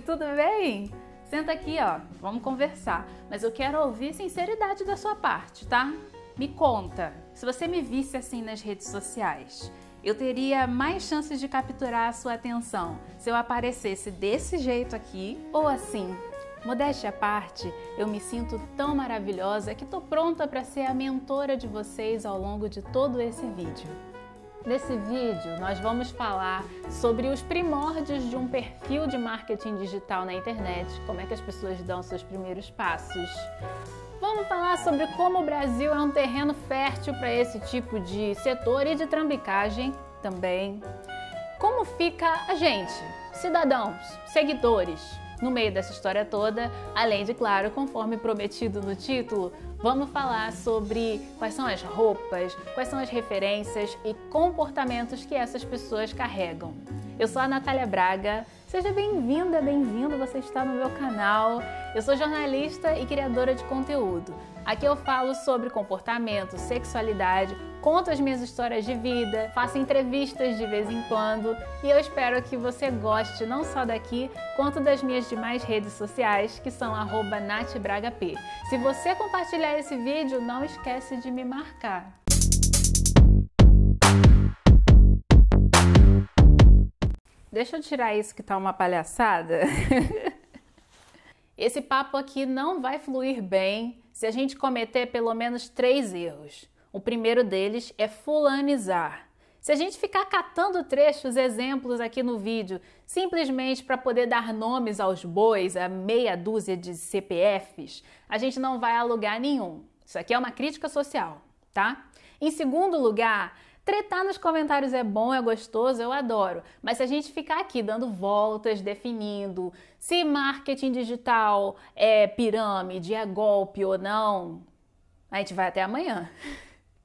tudo bem? Senta aqui, ó, vamos conversar. Mas eu quero ouvir sinceridade da sua parte, tá? Me conta, se você me visse assim nas redes sociais, eu teria mais chances de capturar a sua atenção se eu aparecesse desse jeito aqui ou assim. Modéstia à parte, eu me sinto tão maravilhosa que estou pronta para ser a mentora de vocês ao longo de todo esse vídeo. Nesse vídeo, nós vamos falar sobre os primórdios de um perfil de marketing digital na internet, como é que as pessoas dão seus primeiros passos. Vamos falar sobre como o Brasil é um terreno fértil para esse tipo de setor e de trambicagem também. Como fica a gente, cidadãos, seguidores, no meio dessa história toda, além de, claro, conforme prometido no título, Vamos falar sobre quais são as roupas, quais são as referências e comportamentos que essas pessoas carregam. Eu sou a Natália Braga, seja bem-vinda, bem-vindo, você está no meu canal. Eu sou jornalista e criadora de conteúdo. Aqui eu falo sobre comportamento, sexualidade, conto as minhas histórias de vida, faço entrevistas de vez em quando e eu espero que você goste não só daqui, quanto das minhas demais redes sociais, que são @natbragap. Se você compartilhar esse vídeo, não esquece de me marcar. Deixa eu tirar isso que tá uma palhaçada. Esse papo aqui não vai fluir bem se a gente cometer pelo menos três erros. O primeiro deles é fulanizar. Se a gente ficar catando trechos, exemplos aqui no vídeo, simplesmente para poder dar nomes aos bois, a meia dúzia de CPFs, a gente não vai alugar nenhum. Isso aqui é uma crítica social, tá? Em segundo lugar, Tretar nos comentários é bom, é gostoso, eu adoro. Mas se a gente ficar aqui dando voltas, definindo se marketing digital é pirâmide, é golpe ou não, a gente vai até amanhã.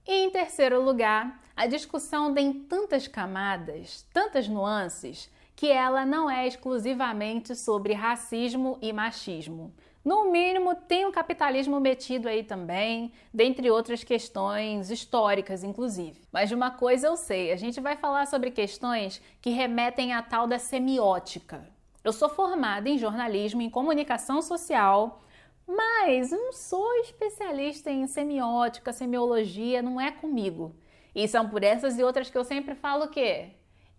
E em terceiro lugar, a discussão tem tantas camadas, tantas nuances, que ela não é exclusivamente sobre racismo e machismo. No mínimo, tem o capitalismo metido aí também, dentre outras questões históricas, inclusive. Mas de uma coisa eu sei, a gente vai falar sobre questões que remetem à tal da semiótica. Eu sou formada em jornalismo e comunicação social mas não sou especialista em semiótica, semiologia, não é comigo. E são por essas e outras que eu sempre falo que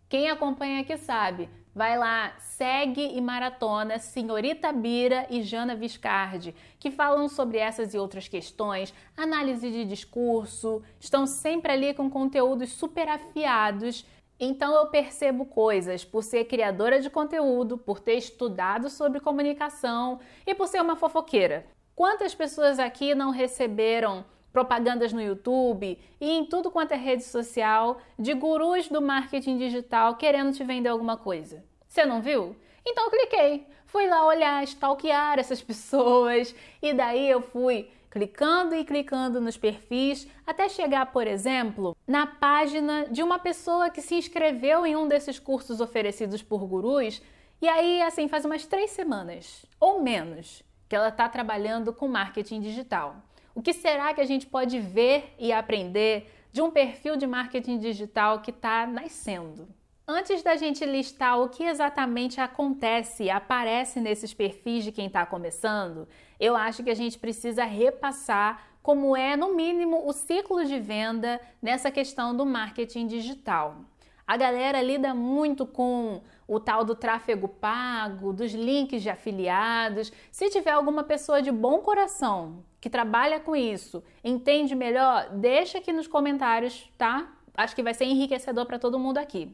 quem acompanha aqui sabe. Vai lá, segue e maratona Senhorita Bira e Jana Viscardi, que falam sobre essas e outras questões, análise de discurso, estão sempre ali com conteúdos super afiados então eu percebo coisas por ser criadora de conteúdo, por ter estudado sobre comunicação e por ser uma fofoqueira. Quantas pessoas aqui não receberam propagandas no YouTube e em tudo quanto é rede social de gurus do marketing digital querendo te vender alguma coisa? Você não viu? Então cliquei, fui lá olhar, stalkear essas pessoas e daí eu fui clicando e clicando nos perfis até chegar, por exemplo, na página de uma pessoa que se inscreveu em um desses cursos oferecidos por gurus e aí, assim, faz umas três semanas ou menos que ela está trabalhando com marketing digital. O que será que a gente pode ver e aprender de um perfil de marketing digital que está nascendo? Antes da gente listar o que exatamente acontece e aparece nesses perfis de quem está começando, eu acho que a gente precisa repassar como é, no mínimo, o ciclo de venda nessa questão do marketing digital. A galera lida muito com o tal do tráfego pago, dos links de afiliados. Se tiver alguma pessoa de bom coração que trabalha com isso, entende melhor, deixa aqui nos comentários, tá? Acho que vai ser enriquecedor para todo mundo aqui.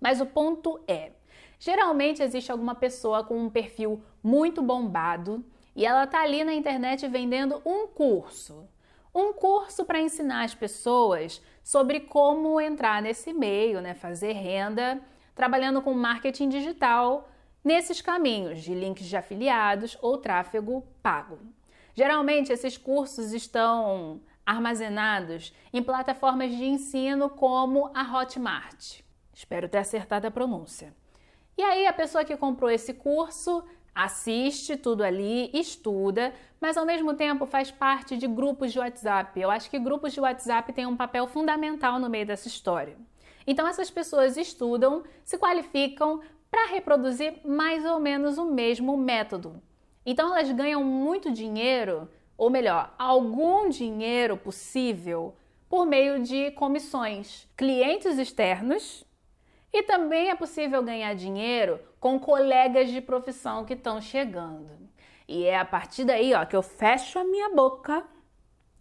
Mas o ponto é: geralmente existe alguma pessoa com um perfil muito bombado e ela tá ali na internet vendendo um curso. Um curso para ensinar as pessoas sobre como entrar nesse meio, né, fazer renda, trabalhando com marketing digital nesses caminhos de links de afiliados ou tráfego pago. Geralmente esses cursos estão armazenados em plataformas de ensino como a Hotmart, Espero ter acertado a pronúncia. E aí, a pessoa que comprou esse curso assiste tudo ali, estuda, mas ao mesmo tempo faz parte de grupos de WhatsApp. Eu acho que grupos de WhatsApp têm um papel fundamental no meio dessa história. Então, essas pessoas estudam, se qualificam para reproduzir mais ou menos o mesmo método. Então, elas ganham muito dinheiro, ou melhor, algum dinheiro possível, por meio de comissões. Clientes externos e também é possível ganhar dinheiro com colegas de profissão que estão chegando. E é a partir daí ó, que eu fecho a minha boca,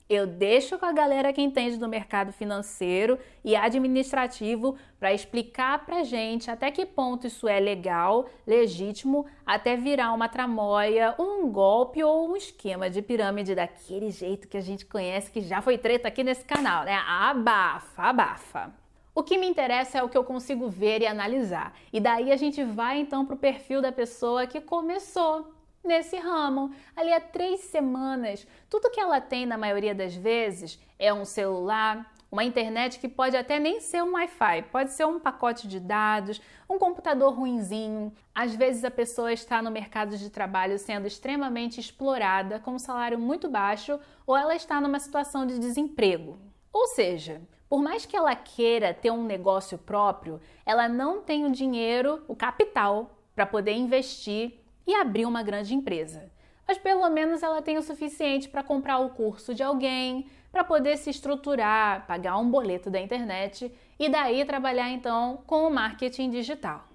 eu deixo com a galera que entende do mercado financeiro e administrativo para explicar para gente até que ponto isso é legal, legítimo, até virar uma tramóia, um golpe ou um esquema de pirâmide daquele jeito que a gente conhece, que já foi treta aqui nesse canal, né? Abafa, abafa. O que me interessa é o que eu consigo ver e analisar. E daí a gente vai então para o perfil da pessoa que começou nesse ramo. Ali há três semanas, tudo que ela tem na maioria das vezes é um celular, uma internet que pode até nem ser um Wi-Fi, pode ser um pacote de dados, um computador ruinzinho. Às vezes a pessoa está no mercado de trabalho sendo extremamente explorada, com um salário muito baixo, ou ela está numa situação de desemprego. Ou seja, por mais que ela queira ter um negócio próprio, ela não tem o dinheiro, o capital, para poder investir e abrir uma grande empresa. Mas pelo menos ela tem o suficiente para comprar o curso de alguém, para poder se estruturar, pagar um boleto da internet e daí trabalhar então com o marketing digital.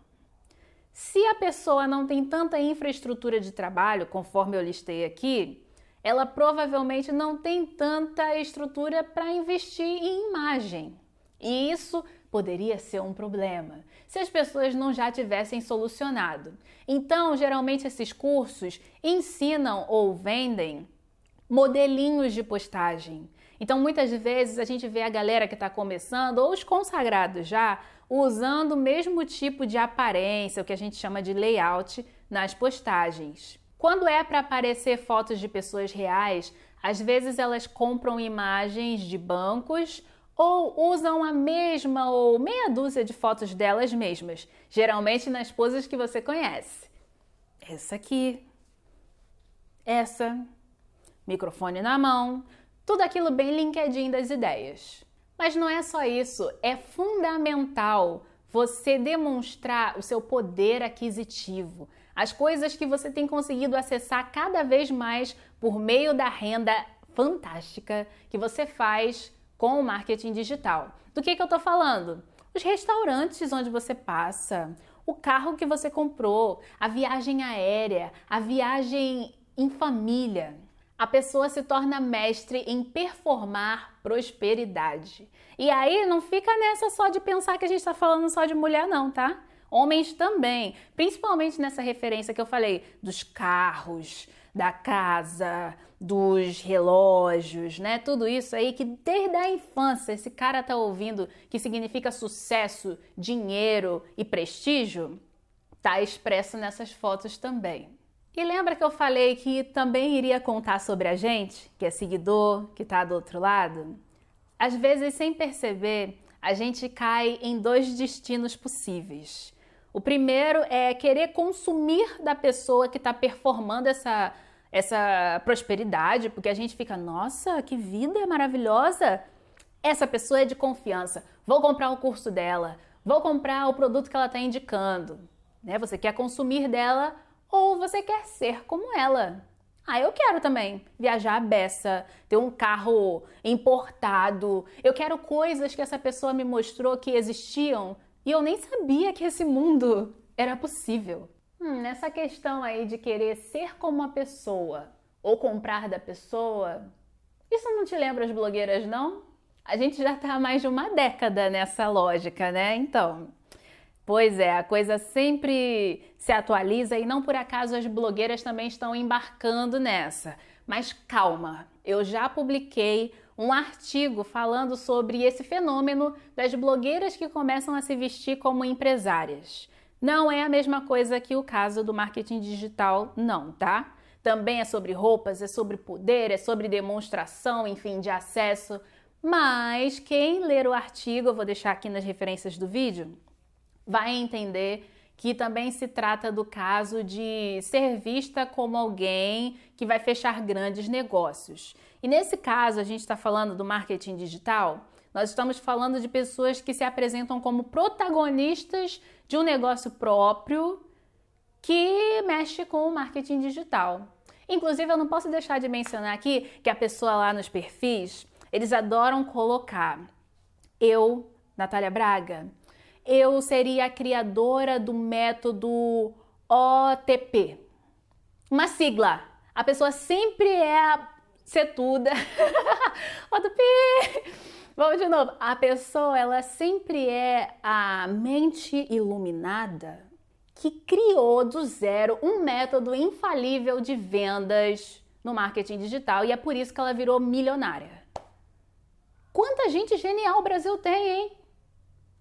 Se a pessoa não tem tanta infraestrutura de trabalho, conforme eu listei aqui, ela provavelmente não tem tanta estrutura para investir em imagem. E isso poderia ser um problema, se as pessoas não já tivessem solucionado. Então, geralmente esses cursos ensinam ou vendem modelinhos de postagem. Então, muitas vezes a gente vê a galera que está começando ou os consagrados já usando o mesmo tipo de aparência, o que a gente chama de layout, nas postagens. Quando é para aparecer fotos de pessoas reais, às vezes elas compram imagens de bancos ou usam a mesma ou meia dúzia de fotos delas mesmas, geralmente nas poses que você conhece. Essa aqui, essa, microfone na mão, tudo aquilo bem LinkedIn das ideias. Mas não é só isso, é fundamental você demonstrar o seu poder aquisitivo, as coisas que você tem conseguido acessar cada vez mais por meio da renda fantástica que você faz com o marketing digital. Do que, que eu estou falando? Os restaurantes onde você passa, o carro que você comprou, a viagem aérea, a viagem em família. A pessoa se torna mestre em performar prosperidade. E aí não fica nessa só de pensar que a gente está falando só de mulher, não, tá? homens também, principalmente nessa referência que eu falei dos carros, da casa, dos relógios, né? Tudo isso aí que desde a infância esse cara tá ouvindo que significa sucesso, dinheiro e prestígio, tá expresso nessas fotos também. E lembra que eu falei que também iria contar sobre a gente, que é seguidor, que tá do outro lado? Às vezes, sem perceber, a gente cai em dois destinos possíveis. O primeiro é querer consumir da pessoa que está performando essa, essa prosperidade, porque a gente fica, nossa, que vida maravilhosa! Essa pessoa é de confiança, vou comprar o curso dela, vou comprar o produto que ela está indicando. Né? Você quer consumir dela ou você quer ser como ela. Ah, eu quero também viajar à beça, ter um carro importado. Eu quero coisas que essa pessoa me mostrou que existiam e eu nem sabia que esse mundo era possível. Hum, nessa questão aí de querer ser como a pessoa ou comprar da pessoa, isso não te lembra as blogueiras, não? A gente já está há mais de uma década nessa lógica, né? Então, pois é, a coisa sempre se atualiza e não por acaso as blogueiras também estão embarcando nessa. Mas calma, eu já publiquei um artigo falando sobre esse fenômeno das blogueiras que começam a se vestir como empresárias. Não é a mesma coisa que o caso do marketing digital, não, tá? Também é sobre roupas, é sobre poder, é sobre demonstração, enfim, de acesso. Mas quem ler o artigo, eu vou deixar aqui nas referências do vídeo, vai entender que também se trata do caso de ser vista como alguém que vai fechar grandes negócios. E nesse caso, a gente está falando do marketing digital. Nós estamos falando de pessoas que se apresentam como protagonistas de um negócio próprio que mexe com o marketing digital. Inclusive, eu não posso deixar de mencionar aqui que a pessoa lá nos perfis, eles adoram colocar eu, Natália Braga, eu seria a criadora do método OTP. Uma sigla. A pessoa sempre é a setuda. OTP! Vamos de novo. A pessoa, ela sempre é a mente iluminada que criou do zero um método infalível de vendas no marketing digital e é por isso que ela virou milionária. Quanta gente genial o Brasil tem, hein?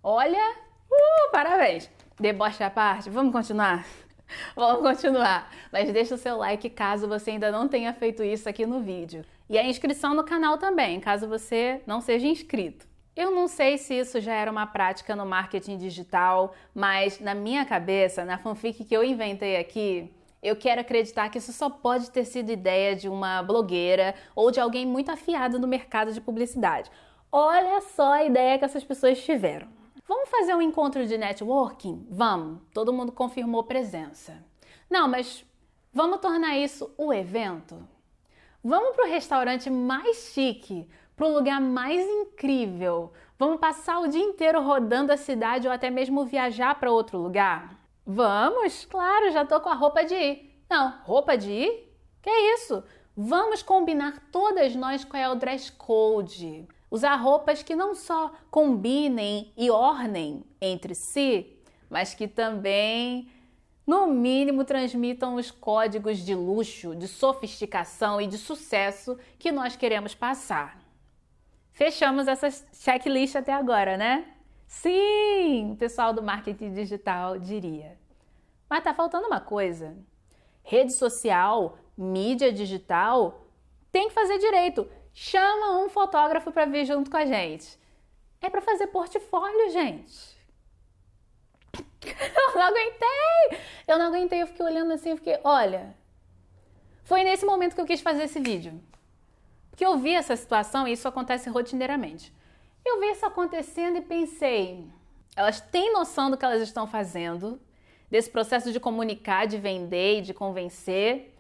Olha, Uh, parabéns! Deboche à parte, vamos continuar? Vamos continuar, mas deixa o seu like caso você ainda não tenha feito isso aqui no vídeo. E a inscrição no canal também, caso você não seja inscrito. Eu não sei se isso já era uma prática no marketing digital, mas na minha cabeça, na fanfic que eu inventei aqui, eu quero acreditar que isso só pode ter sido ideia de uma blogueira ou de alguém muito afiado no mercado de publicidade. Olha só a ideia que essas pessoas tiveram. Vamos fazer um encontro de networking? Vamos. Todo mundo confirmou presença. Não, mas vamos tornar isso o evento? Vamos para o restaurante mais chique, para o lugar mais incrível. Vamos passar o dia inteiro rodando a cidade ou até mesmo viajar para outro lugar? Vamos, claro, já tô com a roupa de ir. Não, roupa de ir? Que isso? Vamos combinar todas nós qual é o dress code. Usar roupas que não só combinem e ornem entre si, mas que também, no mínimo, transmitam os códigos de luxo, de sofisticação e de sucesso que nós queremos passar. Fechamos essa checklist até agora, né? Sim, o pessoal do marketing digital diria. Mas tá faltando uma coisa. Rede social, mídia digital, tem que fazer direito chama um fotógrafo para vir junto com a gente. É para fazer portfólio, gente. Eu não aguentei! Eu não aguentei, eu fiquei olhando assim, eu fiquei, olha. Foi nesse momento que eu quis fazer esse vídeo. Porque eu vi essa situação e isso acontece rotineiramente. Eu vi isso acontecendo e pensei, elas têm noção do que elas estão fazendo, desse processo de comunicar, de vender e de convencer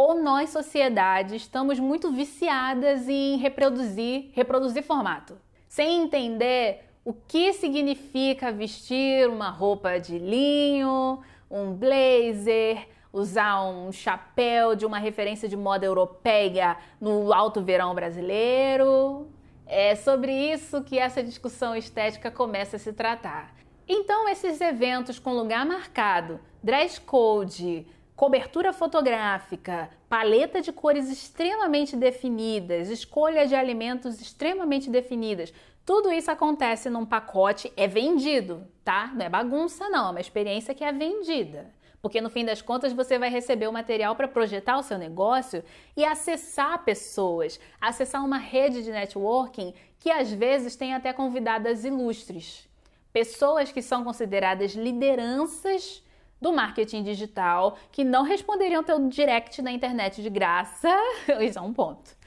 ou nós, sociedade, estamos muito viciadas em reproduzir, reproduzir formato, sem entender o que significa vestir uma roupa de linho, um blazer, usar um chapéu de uma referência de moda europeia no alto verão brasileiro. É sobre isso que essa discussão estética começa a se tratar. Então, esses eventos com lugar marcado, dress code, cobertura fotográfica, paleta de cores extremamente definidas, escolha de alimentos extremamente definidas. Tudo isso acontece num pacote, é vendido, tá? Não é bagunça, não, é uma experiência que é vendida. Porque no fim das contas você vai receber o material para projetar o seu negócio e acessar pessoas, acessar uma rede de networking que às vezes tem até convidadas ilustres. Pessoas que são consideradas lideranças do marketing digital que não responderiam teu direct na internet de graça. Isso é um ponto.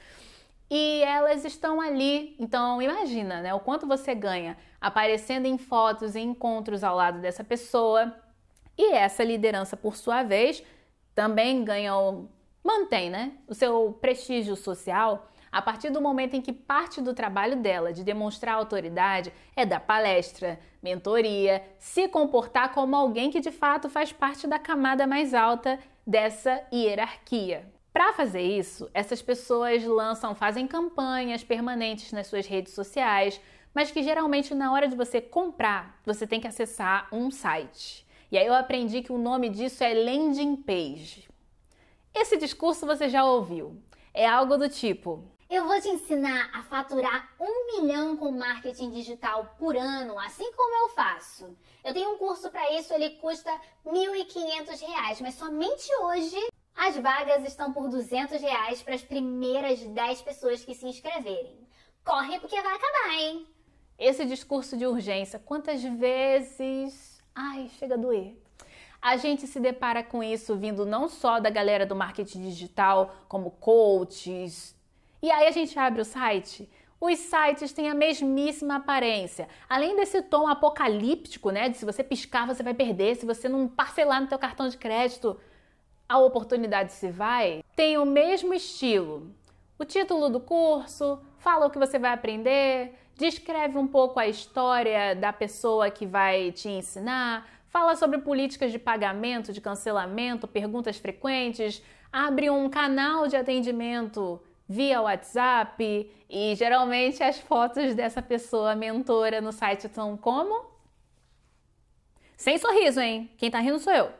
E elas estão ali. Então, imagina, né? O quanto você ganha aparecendo em fotos e encontros ao lado dessa pessoa. E essa liderança, por sua vez, também ganha o... mantém, né? O seu prestígio social a partir do momento em que parte do trabalho dela de demonstrar autoridade é dar palestra, mentoria, se comportar como alguém que de fato faz parte da camada mais alta dessa hierarquia. Para fazer isso, essas pessoas lançam, fazem campanhas permanentes nas suas redes sociais, mas que geralmente na hora de você comprar, você tem que acessar um site. E aí eu aprendi que o nome disso é landing page. Esse discurso você já ouviu. É algo do tipo: eu vou te ensinar a faturar um milhão com marketing digital por ano, assim como eu faço. Eu tenho um curso para isso, ele custa R$ 1.500, mas somente hoje as vagas estão por R$ 200 reais para as primeiras 10 pessoas que se inscreverem. Corre porque vai acabar, hein? Esse discurso de urgência, quantas vezes. Ai, chega a doer a gente se depara com isso vindo não só da galera do marketing digital, como coaches, e aí a gente abre o site os sites têm a mesmíssima aparência. Além desse tom apocalíptico, né, de se você piscar você vai perder, se você não parcelar no teu cartão de crédito, a oportunidade se vai. Tem o mesmo estilo. O título do curso, fala o que você vai aprender, descreve um pouco a história da pessoa que vai te ensinar, fala sobre políticas de pagamento, de cancelamento, perguntas frequentes, abre um canal de atendimento via WhatsApp e geralmente as fotos dessa pessoa mentora no site são como? Sem sorriso, hein? Quem tá rindo sou eu.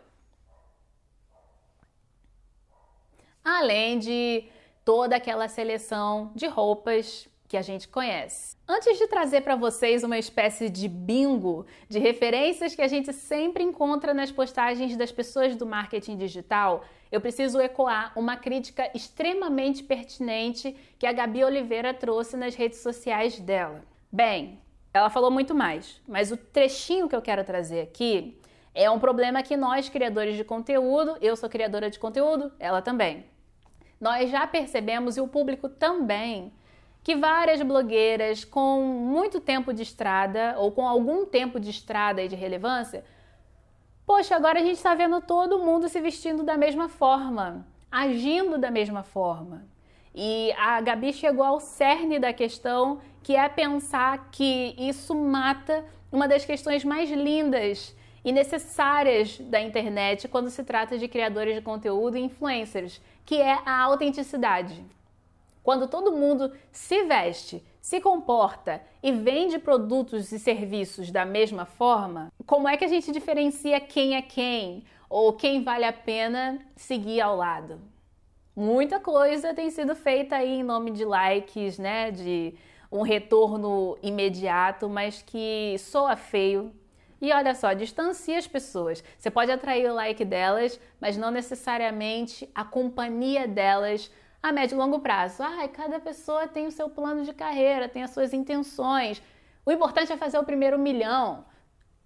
Além de toda aquela seleção de roupas que a gente conhece. Antes de trazer para vocês uma espécie de bingo de referências que a gente sempre encontra nas postagens das pessoas do marketing digital, eu preciso ecoar uma crítica extremamente pertinente que a Gabi Oliveira trouxe nas redes sociais dela. Bem, ela falou muito mais, mas o trechinho que eu quero trazer aqui é um problema que nós, criadores de conteúdo, eu sou criadora de conteúdo, ela também. Nós já percebemos e o público também que várias blogueiras com muito tempo de estrada ou com algum tempo de estrada e de relevância, poxa, agora a gente está vendo todo mundo se vestindo da mesma forma, agindo da mesma forma. E a Gabi chegou ao cerne da questão, que é pensar que isso mata uma das questões mais lindas e necessárias da internet quando se trata de criadores de conteúdo e influencers, que é a autenticidade. Quando todo mundo se veste, se comporta e vende produtos e serviços da mesma forma, como é que a gente diferencia quem é quem ou quem vale a pena seguir ao lado? Muita coisa tem sido feita aí em nome de likes, né, de um retorno imediato, mas que soa feio e olha só, distancia as pessoas. Você pode atrair o like delas, mas não necessariamente a companhia delas a médio e longo prazo. Ai, cada pessoa tem o seu plano de carreira, tem as suas intenções. O importante é fazer o primeiro milhão.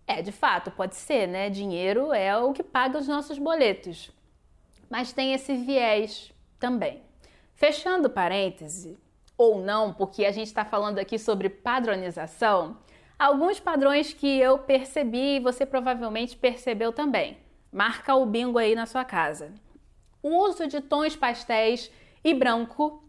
É, de fato, pode ser, né? Dinheiro é o que paga os nossos boletos. Mas tem esse viés também. Fechando parêntese, ou não, porque a gente está falando aqui sobre padronização, alguns padrões que eu percebi e você provavelmente percebeu também. Marca o bingo aí na sua casa. O uso de tons pastéis e branco.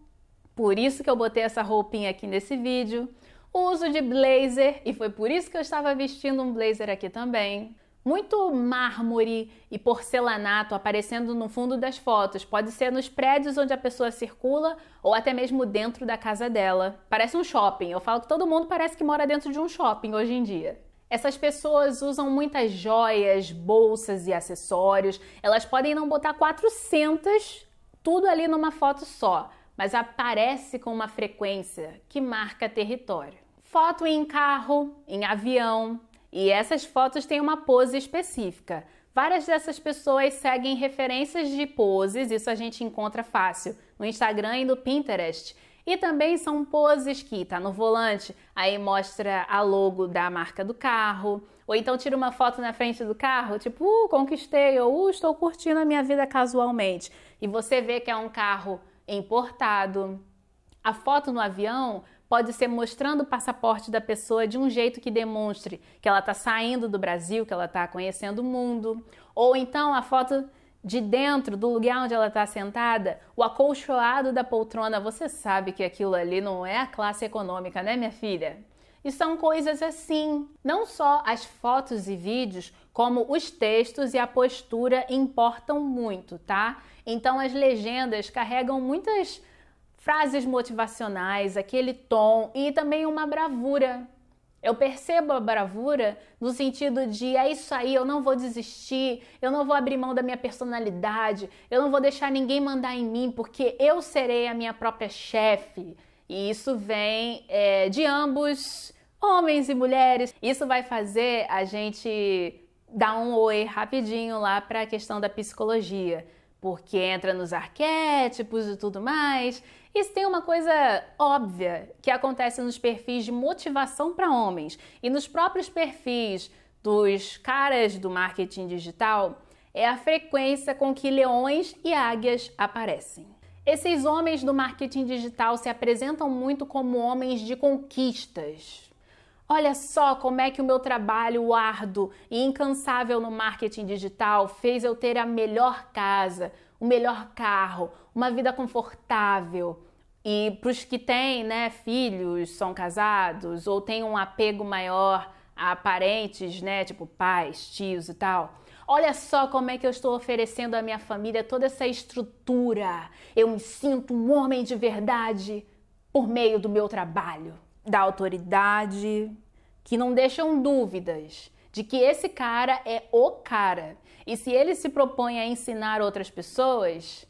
Por isso que eu botei essa roupinha aqui nesse vídeo. O uso de blazer, e foi por isso que eu estava vestindo um blazer aqui também. Muito mármore e porcelanato aparecendo no fundo das fotos. Pode ser nos prédios onde a pessoa circula ou até mesmo dentro da casa dela. Parece um shopping. Eu falo que todo mundo parece que mora dentro de um shopping hoje em dia. Essas pessoas usam muitas joias, bolsas e acessórios. Elas podem não botar 400 tudo ali numa foto só, mas aparece com uma frequência que marca território. Foto em carro, em avião, e essas fotos têm uma pose específica. Várias dessas pessoas seguem referências de poses, isso a gente encontra fácil no Instagram e no Pinterest e também são poses que tá no volante, aí mostra a logo da marca do carro, ou então tira uma foto na frente do carro, tipo, uh, conquistei, ou uh, estou curtindo a minha vida casualmente. E você vê que é um carro importado. A foto no avião pode ser mostrando o passaporte da pessoa de um jeito que demonstre que ela está saindo do Brasil, que ela está conhecendo o mundo. Ou então a foto de dentro do lugar onde ela está sentada, o acolchoado da poltrona, você sabe que aquilo ali não é a classe econômica, né, minha filha? E são coisas assim. Não só as fotos e vídeos, como os textos e a postura importam muito, tá? Então as legendas carregam muitas frases motivacionais, aquele tom e também uma bravura eu percebo a bravura no sentido de é isso aí, eu não vou desistir, eu não vou abrir mão da minha personalidade, eu não vou deixar ninguém mandar em mim, porque eu serei a minha própria chefe. E isso vem é, de ambos, homens e mulheres. Isso vai fazer a gente dar um oi rapidinho lá para a questão da psicologia porque entra nos arquétipos e tudo mais. E se tem uma coisa óbvia que acontece nos perfis de motivação para homens e nos próprios perfis dos caras do marketing digital, é a frequência com que leões e águias aparecem. Esses homens do marketing digital se apresentam muito como homens de conquistas, Olha só como é que o meu trabalho árduo e incansável no marketing digital fez eu ter a melhor casa, o melhor carro, uma vida confortável. E para os que têm né, filhos, são casados ou têm um apego maior a parentes, né, tipo pais, tios e tal. Olha só como é que eu estou oferecendo à minha família toda essa estrutura. Eu me sinto um homem de verdade por meio do meu trabalho da autoridade, que não deixam dúvidas de que esse cara é o cara. E se ele se propõe a ensinar outras pessoas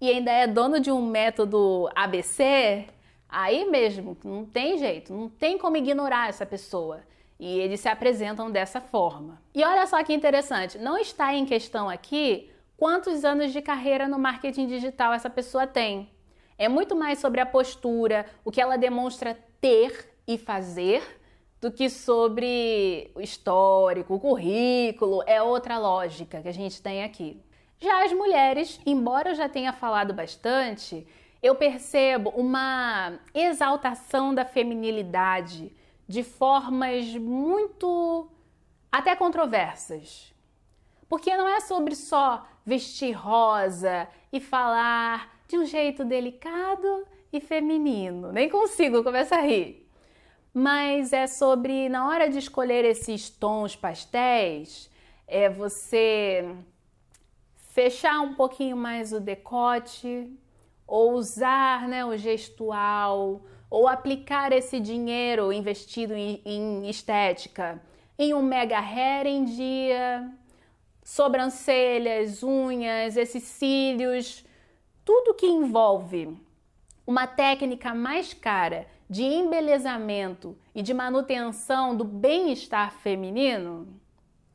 e ainda é dono de um método ABC, aí mesmo não tem jeito, não tem como ignorar essa pessoa. E eles se apresentam dessa forma. E olha só que interessante, não está em questão aqui quantos anos de carreira no marketing digital essa pessoa tem. É muito mais sobre a postura, o que ela demonstra ter e fazer do que sobre o histórico, o currículo, é outra lógica que a gente tem aqui. Já as mulheres, embora eu já tenha falado bastante, eu percebo uma exaltação da feminilidade de formas muito até controversas. Porque não é sobre só vestir rosa e falar de um jeito delicado e feminino. Nem consigo, começa a rir. Mas é sobre, na hora de escolher esses tons pastéis, é você fechar um pouquinho mais o decote, ou usar né, o gestual, ou aplicar esse dinheiro investido em, em estética em um mega hair em dia, sobrancelhas, unhas, esses cílios, tudo que envolve uma técnica mais cara de embelezamento e de manutenção do bem-estar feminino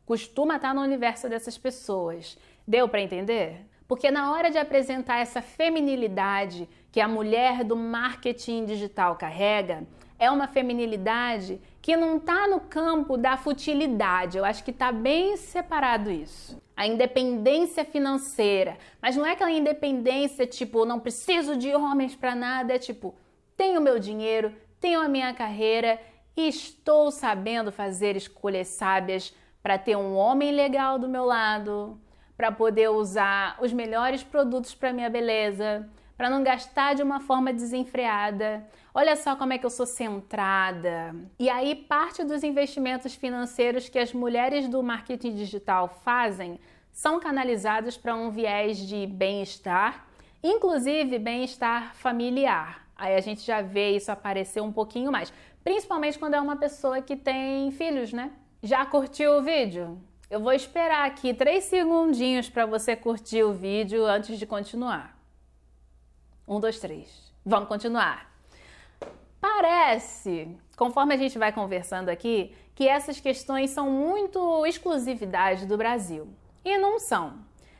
costuma estar no universo dessas pessoas. Deu para entender? Porque na hora de apresentar essa feminilidade que a mulher do marketing digital carrega, é uma feminilidade que não está no campo da futilidade. Eu acho que está bem separado isso. A independência financeira, mas não é aquela independência tipo não preciso de homens para nada, é tipo tenho meu dinheiro, tenho a minha carreira e estou sabendo fazer escolhas sábias para ter um homem legal do meu lado, para poder usar os melhores produtos para minha beleza, para não gastar de uma forma desenfreada. Olha só como é que eu sou centrada. E aí parte dos investimentos financeiros que as mulheres do marketing digital fazem são canalizados para um viés de bem-estar, inclusive bem-estar familiar. Aí a gente já vê isso aparecer um pouquinho mais, principalmente quando é uma pessoa que tem filhos, né? Já curtiu o vídeo? Eu vou esperar aqui três segundinhos para você curtir o vídeo antes de continuar. Um, dois, três. Vamos continuar. Parece, conforme a gente vai conversando aqui, que essas questões são muito exclusividade do Brasil. E não são.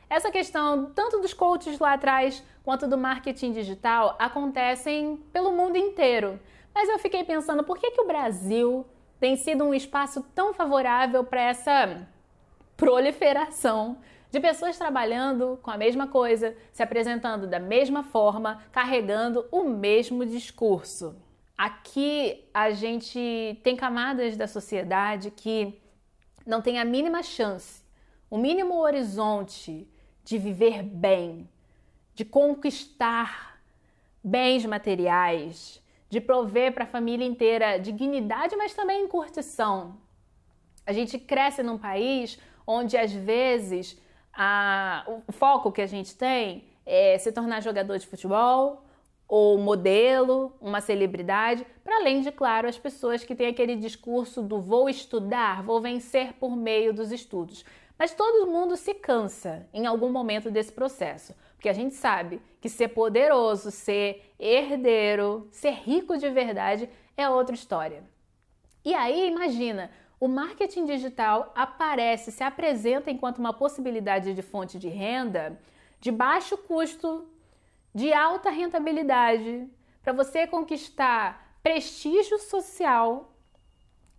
Essa questão, tanto dos coaches lá atrás quanto do marketing digital, acontecem pelo mundo inteiro. Mas eu fiquei pensando por que, que o Brasil tem sido um espaço tão favorável para essa proliferação de pessoas trabalhando com a mesma coisa, se apresentando da mesma forma, carregando o mesmo discurso. Aqui a gente tem camadas da sociedade que não tem a mínima chance, o mínimo horizonte de viver bem, de conquistar bens materiais, de prover para a família inteira dignidade, mas também curtição. A gente cresce num país onde às vezes a, o foco que a gente tem é se tornar jogador de futebol ou modelo, uma celebridade, para além de, claro, as pessoas que têm aquele discurso do vou estudar, vou vencer por meio dos estudos. Mas todo mundo se cansa em algum momento desse processo, porque a gente sabe que ser poderoso, ser herdeiro, ser rico de verdade é outra história. E aí, imagina, o marketing digital aparece, se apresenta enquanto uma possibilidade de fonte de renda de baixo custo, de alta rentabilidade, para você conquistar prestígio social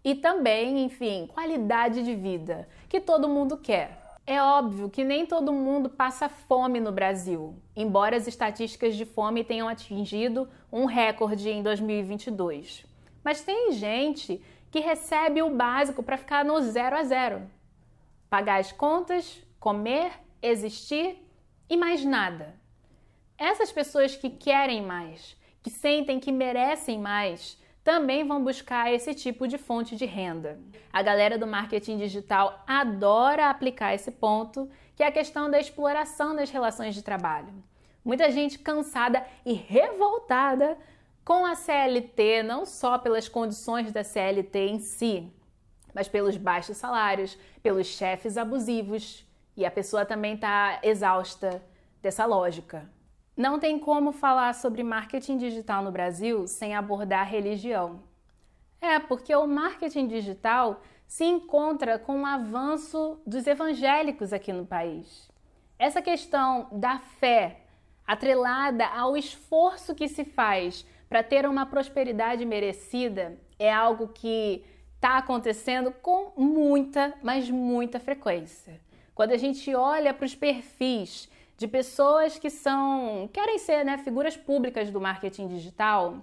e também, enfim, qualidade de vida que todo mundo quer. É óbvio que nem todo mundo passa fome no Brasil, embora as estatísticas de fome tenham atingido um recorde em 2022. Mas tem gente que recebe o básico para ficar no zero a zero. Pagar as contas, comer, existir e mais nada. Essas pessoas que querem mais, que sentem que merecem mais, também vão buscar esse tipo de fonte de renda. A galera do marketing digital adora aplicar esse ponto, que é a questão da exploração das relações de trabalho. Muita gente cansada e revoltada com a CLT, não só pelas condições da CLT em si, mas pelos baixos salários, pelos chefes abusivos e a pessoa também está exausta dessa lógica. Não tem como falar sobre marketing digital no Brasil sem abordar religião. É, porque o marketing digital se encontra com o avanço dos evangélicos aqui no país. Essa questão da fé atrelada ao esforço que se faz para ter uma prosperidade merecida é algo que está acontecendo com muita, mas muita frequência. Quando a gente olha para os perfis de pessoas que são querem ser né, figuras públicas do marketing digital,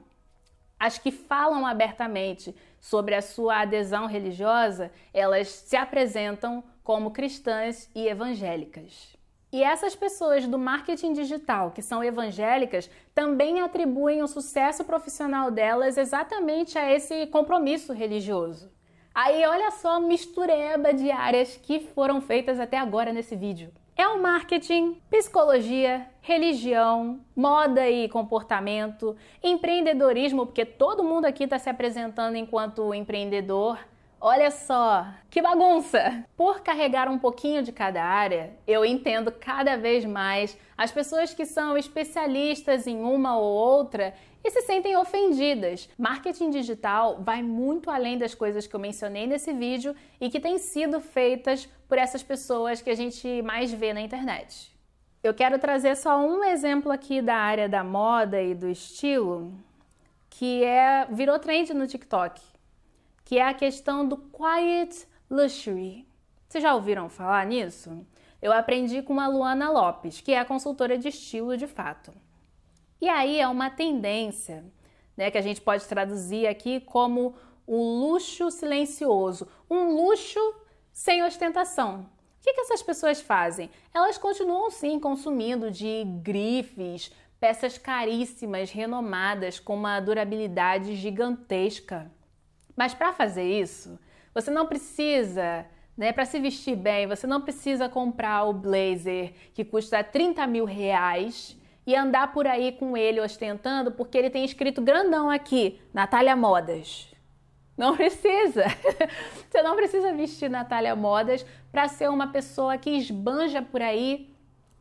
as que falam abertamente sobre a sua adesão religiosa, elas se apresentam como cristãs e evangélicas. E essas pessoas do marketing digital, que são evangélicas, também atribuem o sucesso profissional delas exatamente a esse compromisso religioso. Aí olha só a mistureba de áreas que foram feitas até agora nesse vídeo. É o marketing, psicologia, religião, moda e comportamento, empreendedorismo, porque todo mundo aqui está se apresentando enquanto empreendedor Olha só, que bagunça! Por carregar um pouquinho de cada área, eu entendo cada vez mais as pessoas que são especialistas em uma ou outra e se sentem ofendidas. Marketing digital vai muito além das coisas que eu mencionei nesse vídeo e que têm sido feitas por essas pessoas que a gente mais vê na internet. Eu quero trazer só um exemplo aqui da área da moda e do estilo, que é virou trend no TikTok que é a questão do quiet luxury. Vocês já ouviram falar nisso? Eu aprendi com a Luana Lopes, que é consultora de estilo de fato. E aí é uma tendência, né, que a gente pode traduzir aqui como o luxo silencioso, um luxo sem ostentação. O que, que essas pessoas fazem? Elas continuam sim consumindo de grifes, peças caríssimas, renomadas, com uma durabilidade gigantesca mas para fazer isso, você não precisa, né, para se vestir bem, você não precisa comprar o blazer que custa 30 mil reais e andar por aí com ele ostentando, porque ele tem escrito grandão aqui, Natália Modas. Não precisa. Você não precisa vestir Natália Modas para ser uma pessoa que esbanja por aí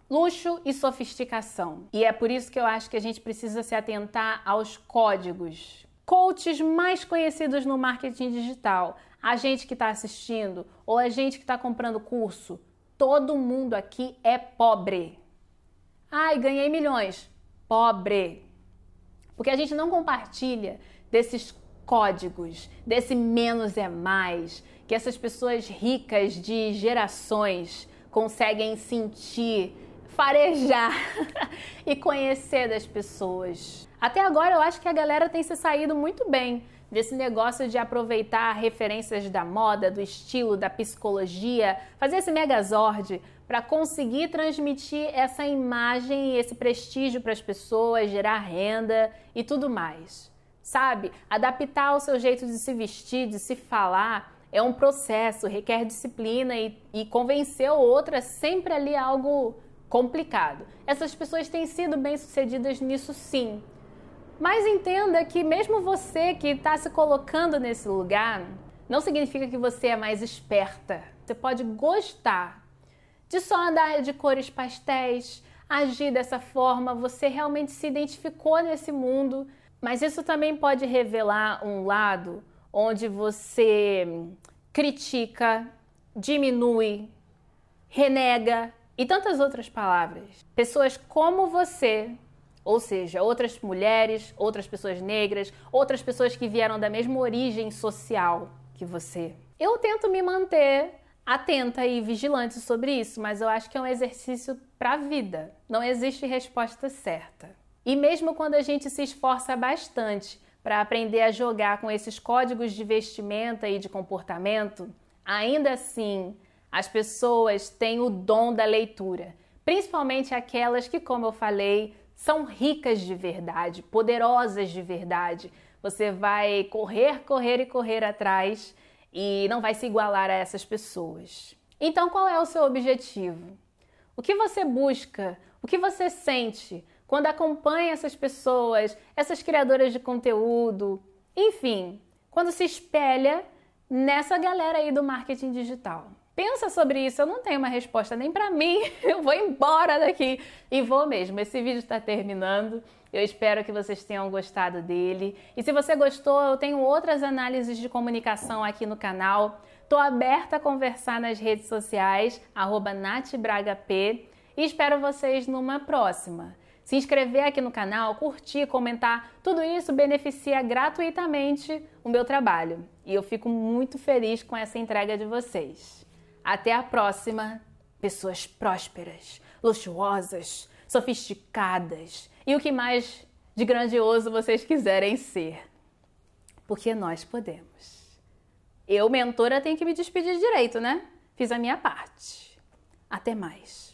luxo e sofisticação. E é por isso que eu acho que a gente precisa se atentar aos códigos coaches mais conhecidos no marketing digital, a gente que está assistindo ou a gente que está comprando curso. Todo mundo aqui é pobre. Ai, ganhei milhões. Pobre. Porque a gente não compartilha desses códigos, desse menos é mais, que essas pessoas ricas de gerações conseguem sentir, farejar e conhecer das pessoas. Até agora eu acho que a galera tem se saído muito bem desse negócio de aproveitar referências da moda, do estilo, da psicologia, fazer esse megazord para conseguir transmitir essa imagem e esse prestígio para as pessoas, gerar renda e tudo mais. Sabe? Adaptar o seu jeito de se vestir, de se falar, é um processo, requer disciplina e, e convencer o outro é sempre ali algo complicado. Essas pessoas têm sido bem-sucedidas nisso sim. Mas entenda que mesmo você que está se colocando nesse lugar, não significa que você é mais esperta. Você pode gostar de só andar de cores pastéis, agir dessa forma, você realmente se identificou nesse mundo, mas isso também pode revelar um lado onde você critica, diminui, renega e tantas outras palavras. Pessoas como você ou seja, outras mulheres, outras pessoas negras, outras pessoas que vieram da mesma origem social que você. Eu tento me manter atenta e vigilante sobre isso, mas eu acho que é um exercício para a vida. Não existe resposta certa. E mesmo quando a gente se esforça bastante para aprender a jogar com esses códigos de vestimenta e de comportamento, ainda assim, as pessoas têm o dom da leitura, principalmente aquelas que, como eu falei, são ricas de verdade, poderosas de verdade. Você vai correr, correr e correr atrás e não vai se igualar a essas pessoas. Então, qual é o seu objetivo? O que você busca? O que você sente quando acompanha essas pessoas, essas criadoras de conteúdo? Enfim, quando se espelha nessa galera aí do marketing digital. Pensa sobre isso, eu não tenho uma resposta nem para mim. Eu vou embora daqui e vou mesmo. Esse vídeo está terminando. Eu espero que vocês tenham gostado dele. E se você gostou, eu tenho outras análises de comunicação aqui no canal. Tô aberta a conversar nas redes sociais @natbragap e espero vocês numa próxima. Se inscrever aqui no canal, curtir, comentar, tudo isso beneficia gratuitamente o meu trabalho. E eu fico muito feliz com essa entrega de vocês. Até a próxima. Pessoas prósperas, luxuosas, sofisticadas e o que mais de grandioso vocês quiserem ser. Porque nós podemos. Eu, mentora, tenho que me despedir direito, né? Fiz a minha parte. Até mais.